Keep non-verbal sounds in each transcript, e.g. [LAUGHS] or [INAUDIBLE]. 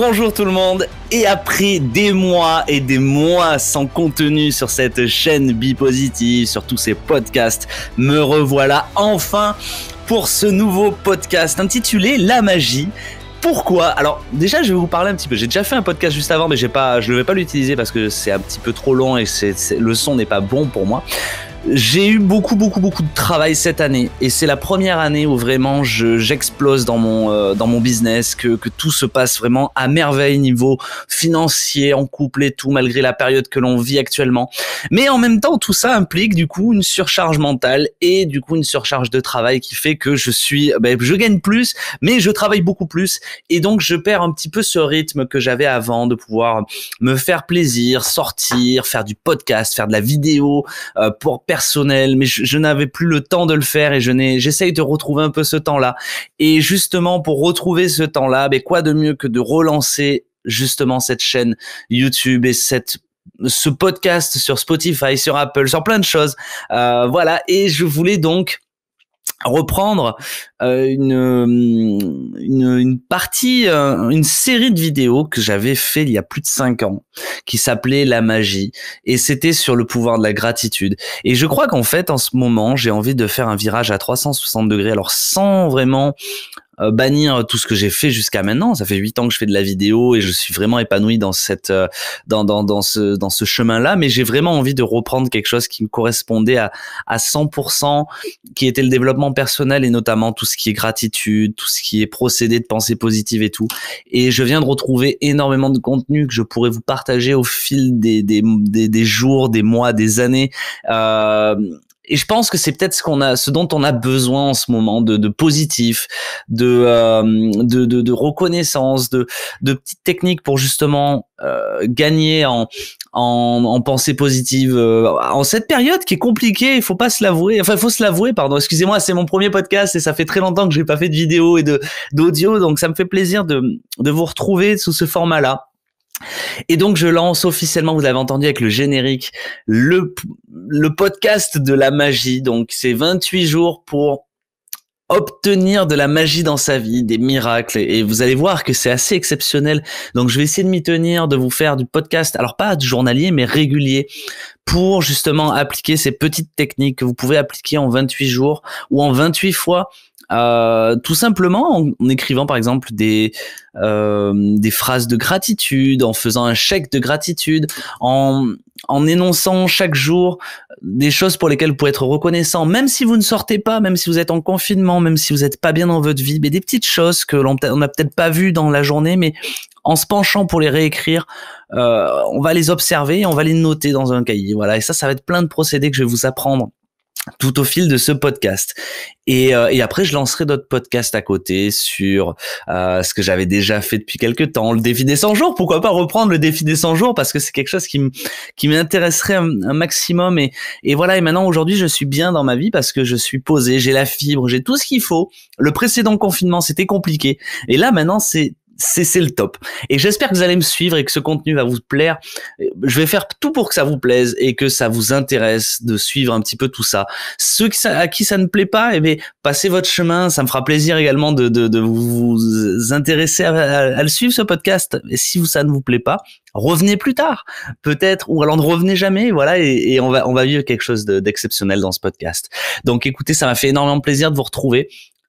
Bonjour tout le monde et après des mois et des mois sans contenu sur cette chaîne Bipositive, sur tous ces podcasts, me revoilà enfin pour ce nouveau podcast intitulé La magie. Pourquoi Alors déjà, je vais vous parler un petit peu. J'ai déjà fait un podcast juste avant, mais je ne vais pas l'utiliser parce que c'est un petit peu trop long et le son n'est pas bon pour moi. J'ai eu beaucoup, beaucoup, beaucoup de travail cette année. Et c'est la première année où vraiment j'explose dans, mon euh, dans mon business, que, que tout se passe vraiment à merveille niveau financier, en couple et tout, malgré la période que l'on vit actuellement. Mais en même temps, tout ça implique du coup une surcharge mentale et du coup une surcharge de travail qui fait que je suis, euh, ben, je gagne plus, mais je travaille beaucoup plus. Et donc, je perds un petit peu ce rythme que j'avais avant de pouvoir me faire plaisir, sortir, faire du podcast, faire de la vidéo, euh, pour personnel, mais je, n'avais plus le temps de le faire et je n'ai, j'essaye de retrouver un peu ce temps-là. Et justement, pour retrouver ce temps-là, mais ben, quoi de mieux que de relancer justement cette chaîne YouTube et cette ce podcast sur Spotify, sur Apple, sur plein de choses. Euh, voilà, et je voulais donc reprendre euh, euh, une, une, partie, euh, une série de vidéos que j'avais fait il y a plus de cinq ans, qui s'appelait La magie, et c'était sur le pouvoir de la gratitude. Et je crois qu'en fait, en ce moment, j'ai envie de faire un virage à 360 degrés, alors sans vraiment euh, bannir tout ce que j'ai fait jusqu'à maintenant. Ça fait huit ans que je fais de la vidéo et je suis vraiment épanoui dans cette euh, dans, dans, ce dans ce chemin-là. Mais j'ai vraiment envie de reprendre quelque chose qui me correspondait à à 100%, qui était le développement personnel et notamment tout ce qui est gratitude, tout ce qui est procédé de pensée positive et tout. Et je viens de retrouver énormément de contenu que je pourrais vous partager au fil des des, des, jours, des mois, des années. Euh, et je pense que c'est peut-être ce qu'on a, ce dont on a besoin en ce moment de, de positif, de, euh, de, de, de, reconnaissance, de, de petites techniques pour justement euh, gagner en, en, en pensée positive euh, en cette période qui est compliquée. Il faut pas se l'avouer. Enfin, il faut se l'avouer. Pardon. Excusez-moi, c'est mon premier podcast et ça fait très longtemps que j'ai pas fait de vidéo et de d'audio, donc ça me fait plaisir de de vous retrouver sous ce format-là. Et donc je lance officiellement, vous l'avez entendu avec le générique, le, podcast de la magie. Donc c'est 28 jours pour obtenir de la magie dans sa vie, des miracles. Et vous allez voir que c'est assez exceptionnel. Donc je vais essayer de m'y tenir, de vous faire du podcast, alors pas du journalier, mais régulier, pour justement appliquer ces petites techniques que vous pouvez appliquer en 28 jours ou en 28 fois euh, tout simplement en, écrivant par exemple des euh, des phrases de gratitude, en faisant un chèque de gratitude, en en énonçant chaque jour des choses pour lesquelles vous pouvez être reconnaissant, même si vous ne sortez pas, même si vous êtes en confinement, même si vous n'êtes pas bien dans votre vie, mais des petites choses que l'on n'a peut-être pas vues dans la journée, mais en se penchant pour les réécrire, euh, on va les observer on va les noter dans un cahier. Voilà, et ça, ça va être plein de procédés que je vais vous apprendre tout au fil de ce podcast. Euh, et, après, je lancerai d'autres podcasts à côté sur euh, ce que j'avais déjà fait depuis quelques temps, le défi des 100 jours. Pourquoi pas reprendre le défi des 100 jours parce que c'est quelque chose qui qui m'intéresserait un, maximum. Et, et voilà. Et maintenant, aujourd'hui, je suis bien dans ma vie parce que je suis posé, j'ai la fibre, j'ai tout ce qu'il faut. Le précédent confinement, c'était compliqué. Et là, maintenant, c'est c'est le top. Et j'espère que vous allez me suivre et que ce contenu va vous plaire. Je vais faire tout pour que ça vous plaise et que ça vous intéresse de suivre un petit peu tout ça. Ceux à qui ça ne plaît pas, eh bien, passez votre chemin. Ça me fera plaisir également de, vous intéresser à, le suivre, ce podcast. Et si ça ne vous plaît pas, revenez plus tard, peut-être, ou alors ne revenez jamais. Voilà, et, et, on, va, on va vivre quelque chose d'exceptionnel dans ce podcast. Donc écoutez, ça m'a fait énormément plaisir de vous retrouver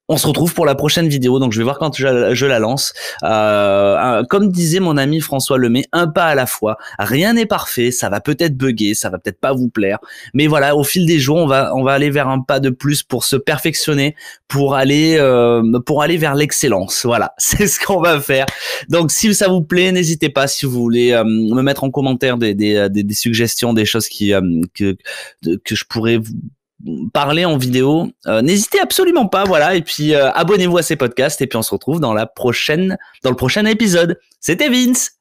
on se retrouve pour la prochaine vidéo. Donc je vais voir quand je, la lance. Euh, comme disait mon ami François Lemay, un pas à la fois. Rien n'est parfait. Ça va peut-être bugger, ça va peut-être pas vous plaire. Mais voilà, au fil des jours, on va on va aller vers un pas de plus pour se perfectionner, pour aller euh, pour aller vers l'excellence. Voilà, [LAUGHS] c'est ce qu'on va faire. Donc si ça vous plaît, n'hésitez pas. Si vous voulez euh, me mettre en commentaire des, des, des, suggestions, des choses qui que que je pourrais vous parler en vidéo, euh, n'hésitez absolument pas, voilà. Et puis euh, abonnez-vous à ces podcasts et puis on se retrouve dans la prochaine, dans le prochain épisode. C'était Vince.